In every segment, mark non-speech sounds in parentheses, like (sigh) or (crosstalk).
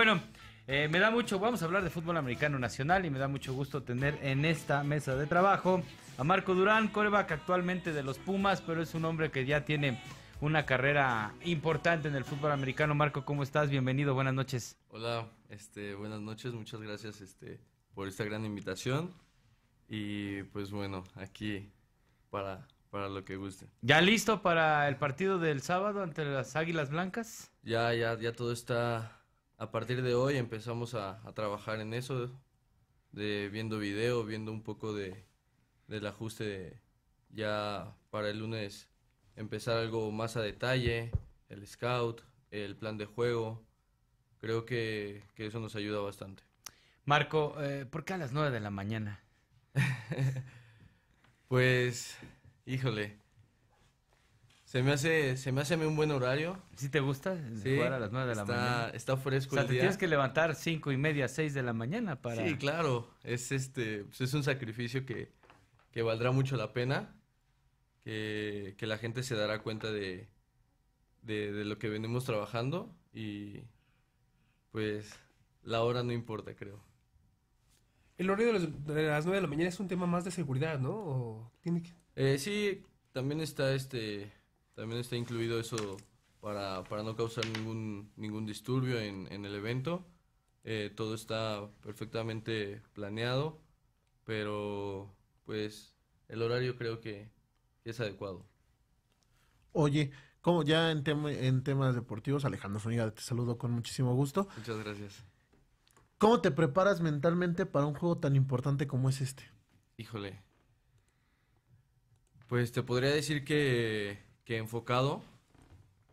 Bueno, eh, me da mucho, vamos a hablar de fútbol americano nacional y me da mucho gusto tener en esta mesa de trabajo a Marco Durán, coreback actualmente de los Pumas, pero es un hombre que ya tiene una carrera importante en el fútbol americano. Marco, ¿cómo estás? Bienvenido, buenas noches. Hola, este, buenas noches, muchas gracias este, por esta gran invitación y pues bueno, aquí para, para lo que guste. ¿Ya listo para el partido del sábado ante las Águilas Blancas? Ya, ya, ya todo está a partir de hoy empezamos a, trabajar en eso, de viendo video, viendo un poco del ajuste ya para el lunes empezar algo más a detalle, el scout, el plan de juego. Creo que, eso nos ayuda bastante. Marco, eh, ¿por qué a las 9 de la mañana? (laughs) pues, híjole, se me hace, se me hace a mí un buen horario. ¿Sí te gusta sí, jugar a las 9 de la mañana? Está fresco o sea, te tienes que levantar cinco y media, seis de la mañana para... Sí, claro. Es, este, pues, es un sacrificio que, valdrá mucho la pena, que, la gente se dará cuenta de, lo que venimos trabajando y pues la hora no importa, creo. El horario de, las 9 de la mañana es un tema más de seguridad, ¿no? ¿O tiene eh, sí, también está este también está incluido eso para, no causar ningún, ningún disturbio en, el evento. Eh, todo está perfectamente planeado, pero pues el horario creo que, es adecuado. Oye, como ya en, en temas deportivos, Alejandro Zuniga, te saludo con muchísimo gusto. Muchas gracias. ¿Cómo te preparas mentalmente para un juego tan importante como es este? Híjole. Pues te podría decir que enfocado,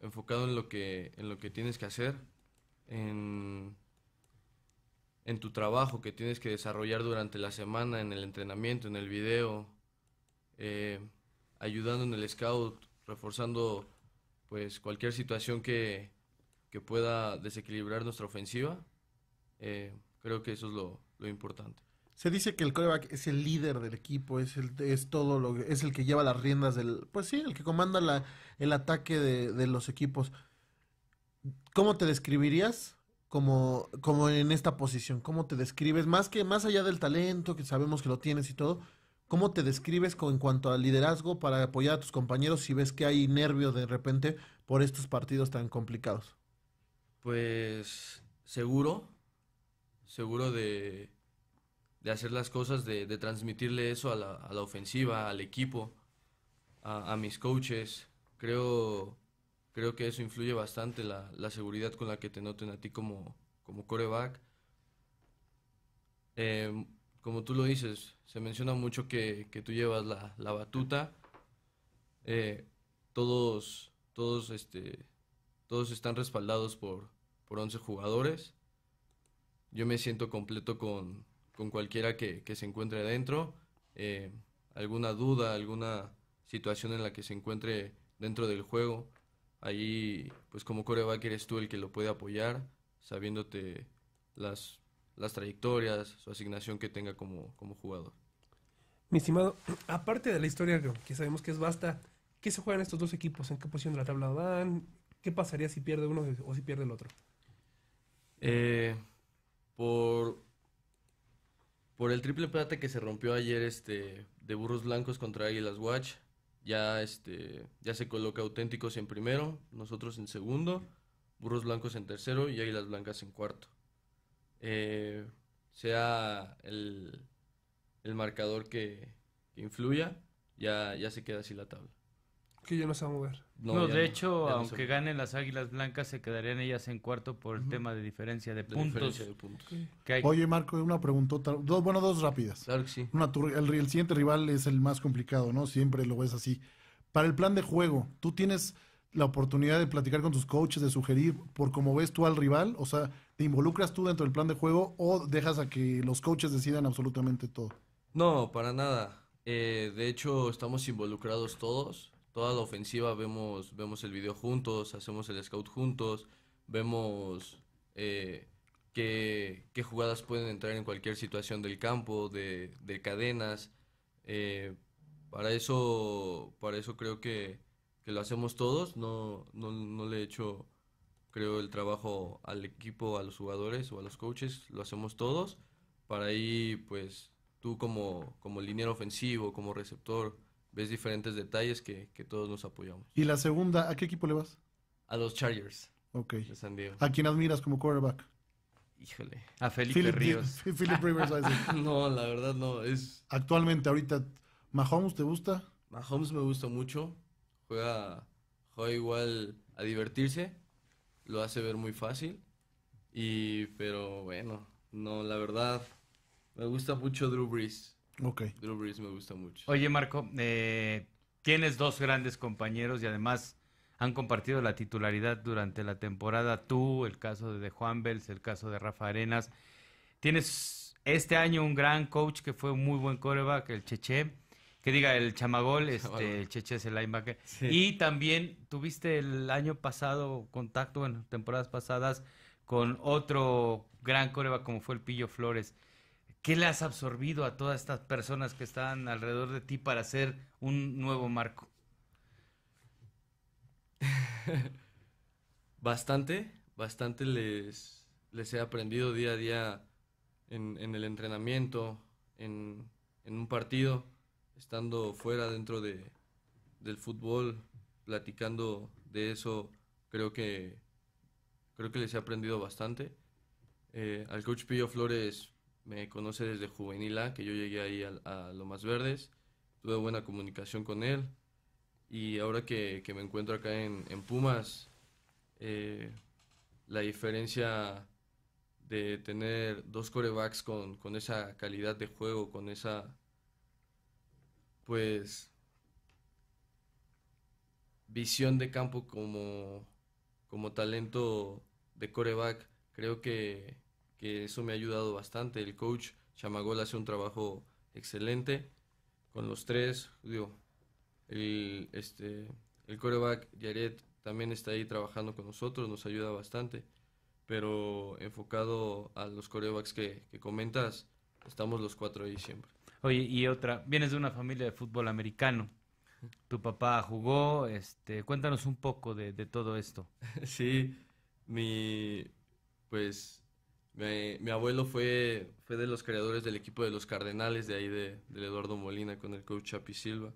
enfocado en lo que, en lo que tienes que hacer, en, tu trabajo que tienes que desarrollar durante la semana, en el entrenamiento, en el video, eh, ayudando en el scout, reforzando pues cualquier situación que, pueda desequilibrar nuestra ofensiva. Eh, creo que eso es lo importante se dice que el coreback es el líder del equipo, es el, es todo lo es el que lleva las riendas del, pues sí, el que comanda el ataque de, los equipos. ¿Cómo te describirías como, como en esta posición? ¿Cómo te describes? Más que, más allá del talento, que sabemos que lo tienes y todo, ¿cómo te describes con, en cuanto al liderazgo para apoyar a tus compañeros si ves que hay nervio de repente por estos partidos tan complicados? Pues seguro, seguro de de hacer las cosas, de, transmitirle eso a la, ofensiva, al equipo, a, mis coaches. Creo, creo que eso influye bastante la, la seguridad con la que te noten a ti como, como coreback. Em, como tú lo dices, se menciona mucho que, tú llevas la, batuta. Eh, todos, todos, este, todos están respaldados por, por 11 jugadores. Yo me siento completo con, con cualquiera que, se encuentre dentro, eh, alguna duda, alguna situación en la que se encuentre dentro del juego. Ahí, pues como coreback eres tú el que lo puede apoyar, sabiéndote las, las trayectorias, su asignación que tenga como, como jugador. Mi estimado, (clears throat) aparte de la historia que sabemos que es basta ¿qué se juegan estos dos equipos? ¿En qué posición de la tabla van? ¿Qué pasaría si pierde uno o si pierde el otro? Eh, por por el triple plate que se rompió ayer este, de burros blancos contra Águilas Watch, ya, este, ya se coloca auténticos en primero, nosotros en segundo, burros blancos en tercero y Águilas Blancas en cuarto. Eh, sea el, el marcador que, que influya, ya, ya se queda así la tabla que ya no se va a mover. No, de hecho, aunque ganen las Águilas Blancas, se quedarían ellas en cuarto por el tema de diferencia de, puntos. Oye, Marco, una preguntota. Dos, bueno, dos rápidas. Claro que sí. el, siguiente rival es el más complicado, ¿no? Siempre lo ves así. Para el plan de juego, ¿tú tienes la oportunidad de platicar con tus coaches, de sugerir por cómo ves tú al rival? O sea, ¿te involucras tú dentro del plan de juego o dejas a que los coaches decidan absolutamente todo? No, para nada. Eh, de hecho, estamos involucrados todos toda la ofensiva vemos, vemos el video juntos, hacemos el scout juntos, vemos eh, qué, jugadas pueden entrar en cualquier situación del campo, de, cadenas. Eh, para eso, para eso creo que, lo hacemos todos, no, no, no le hecho creo, el trabajo al equipo, a los jugadores o a los coaches, lo hacemos todos. Para ahí, pues, tú como, como liniero ofensivo, como receptor, ves diferentes detalles que, todos nos apoyamos. Y la segunda, ¿a qué equipo le vas? A los Chargers. Ok. ¿A quién admiras como quarterback? Híjole. A Felipe Philip, Ríos. (laughs) Philip Rivers. (laughs) no, la verdad no. Es... Actualmente, ahorita, ¿Mahomes te gusta? Mahomes me gusta mucho. Juega, juega igual a divertirse. Lo hace ver muy fácil. Y, pero bueno, no, la verdad, me gusta mucho Drew Brees. Ok. me gusta mucho. Oye, Marco, eh, tienes dos grandes compañeros y además han compartido la titularidad durante la temporada. Tú, el caso de Juan Bels, el caso de Rafa Arenas. Tienes este año un gran coach que fue muy buen coreback, el Cheche. Que diga el chamagol, este, el Cheche es el linebacker. Y también tuviste el año pasado contacto, bueno, temporadas pasadas, con otro gran coreback como fue el Pillo Flores. ¿Qué le has absorbido a todas estas personas que están alrededor de ti para hacer un nuevo marco? (laughs) bastante, bastante les, les he aprendido día a día en, el entrenamiento, en, un partido, estando fuera dentro del fútbol, platicando de eso, creo que, creo que les he aprendido bastante. Eh, al coach Pío Flores me conoce desde juvenil que yo llegué ahí a, Lomas Verdes, tuve buena comunicación con él y ahora que, me encuentro acá en, Pumas, eh, la diferencia de tener dos corebacks con, con, esa calidad de juego, con esa, pues, visión de campo como, como talento de coreback, creo que que eso me ha ayudado bastante. El coach Chamagol hace un trabajo excelente con los tres. Digo, el, este, el coreback jared también está ahí trabajando con nosotros, nos ayuda bastante. Pero enfocado a los corebacks que, comentas, estamos los cuatro ahí siempre. Oye, y otra, vienes de una familia de fútbol americano. (laughs) Tu papá jugó, este, cuéntanos un poco de, de todo esto. (laughs) Sí, mi, pues mi, abuelo fue, fue de los creadores del equipo de los Cardenales, de ahí de, del Eduardo Molina con el coach Chapi Silva.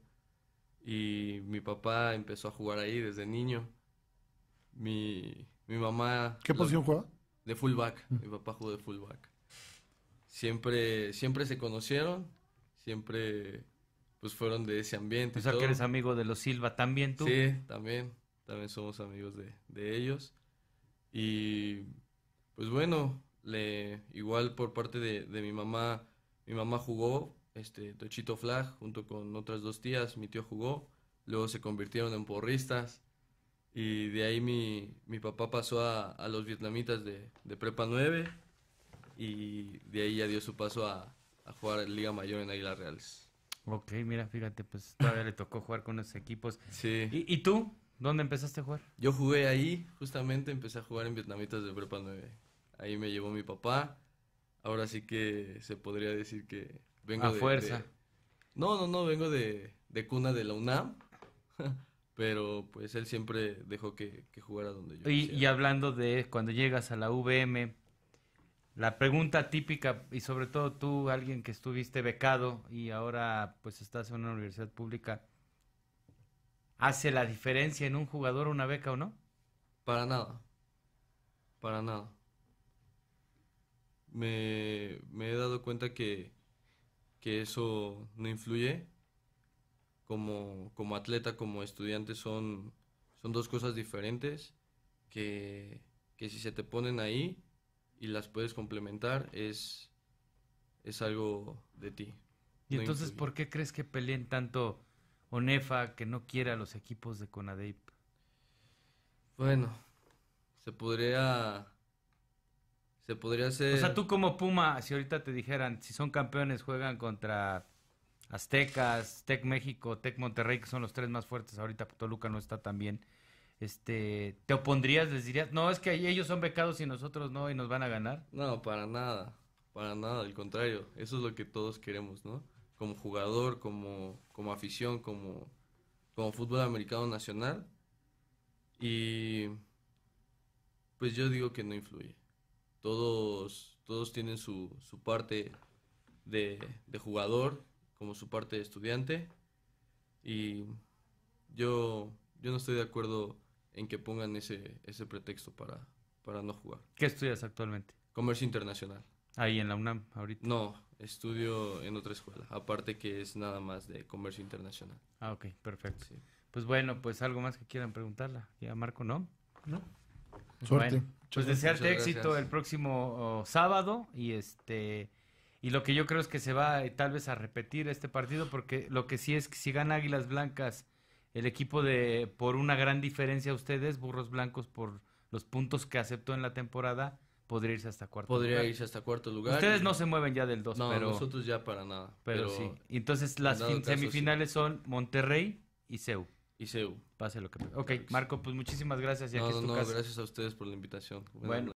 Y mi papá empezó a jugar ahí desde niño. Mi, mamá... ¿Qué posición jugaba? De fullback. Mm. Mi papá jugó de fullback. Siempre, siempre se conocieron, siempre pues fueron de ese ambiente. O sea, que eres amigo de los Silva también tú. Sí, también. También somos amigos de, de ellos. Y pues bueno, le, igual por parte de, de mi mamá, mi mamá jugó este, Tochito Flag junto con otras dos tías, mi tío jugó, luego se convirtieron en porristas y de ahí mi, papá pasó a, los vietnamitas de, Prepa 9 y de ahí ya dio su paso a, a jugar Liga Mayor en Águilas Reales. Ok, mira, fíjate, pues todavía le tocó jugar con los equipos. Sí. ¿Y, ¿Y, tú? ¿Dónde empezaste a jugar? Yo jugué ahí, justamente empecé a jugar en Vietnamitas de Prepa 9 ahí me llevó mi papá. Ahora sí que se podría decir que vengo A de... fuerza. No, no, no, vengo de, cuna de la UNAM. (laughs) pero pues él siempre dejó que, jugara donde yo. Y, y, hablando de cuando llegas a la VM, la pregunta típica, y sobre todo tú, alguien que estuviste becado y ahora pues estás en una universidad pública, ¿hace la diferencia en un jugador una beca o no? Para nada, para nada me, he dado cuenta que, que eso no influye. Como, como atleta, como estudiante, son, son dos cosas diferentes que, que si se te ponen ahí y las puedes complementar, es, es algo de ti. ¿Y entonces por qué crees que peleen tanto ONEFA que no quiere a los equipos de CONADEIP? Bueno, se podría se podría hacer. O sea, tú como Puma, si ahorita te dijeran, si son campeones, juegan contra Aztecas, Tec México, Tec Monterrey, que son los tres más fuertes ahorita, Toluca no está tan bien. Este, ¿te opondrías? ¿Les dirías? No, es que ellos son becados y nosotros no, y nos van a ganar. No, para nada, para nada, al contrario, eso es lo que todos queremos, ¿no? Como jugador, como, como afición, como, como fútbol americano nacional. Y pues yo digo que no influye todos, todos tienen su, parte de, jugador como su parte de estudiante y yo, yo no estoy de acuerdo en que pongan ese, ese pretexto para, para no jugar. ¿Qué estudias actualmente? Comercio internacional. Ahí en la UNAM, ahorita. No, estudio en otra escuela, aparte que es nada más de comercio internacional. Ah, ok, perfecto. Pues bueno, pues algo más que quieran preguntarla. Ya Marco, ¿no? No. Suerte. Bueno, pues desearte éxito el próximo oh, sábado y este y lo que yo creo es que se va eh, tal vez a repetir este partido porque lo que sí es que si gana Águilas Blancas el equipo de por una gran diferencia a ustedes Burros Blancos por los puntos que aceptó en la temporada podría irse hasta cuarto podría irse hasta cuarto lugar ustedes no se mueven ya del 2 no, pero nosotros ya para nada pero, sí entonces las semifinales son Monterrey y CEU se Pase lo que... Ok, Marco, pues muchísimas gracias. Ya no, es tu no, gracias a ustedes por la invitación. bueno.